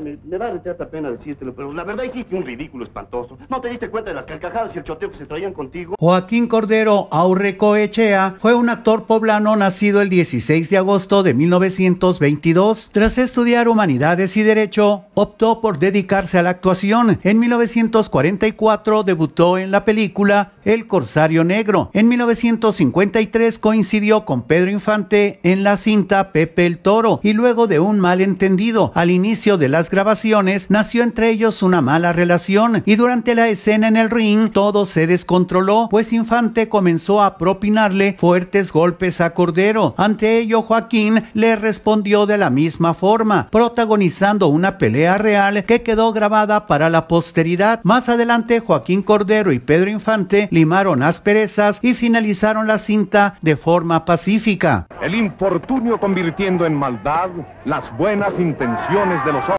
me, da pena decírtelo, pero la verdad hiciste un ridículo espantoso. ¿No te diste cuenta de las carcajadas y el choteo que se traían contigo? Joaquín Cordero Echea fue un actor poblano nacido el 16 de agosto de 1922. Tras estudiar humanidades y derecho, optó por dedicarse a la actuación. En 1944 debutó en la película el Corsario Negro. En 1953 coincidió con Pedro Infante en la cinta Pepe el Toro y luego de un malentendido al inicio de las grabaciones nació entre ellos una mala relación y durante la escena en el ring todo se descontroló pues Infante comenzó a propinarle fuertes golpes a Cordero. Ante ello Joaquín le respondió de la misma forma, protagonizando una pelea real que quedó grabada para la posteridad. Más adelante Joaquín Cordero y Pedro Infante limaron asperezas y finalizaron la cinta de forma pacífica. El infortunio convirtiendo en maldad las buenas intenciones de los hombres.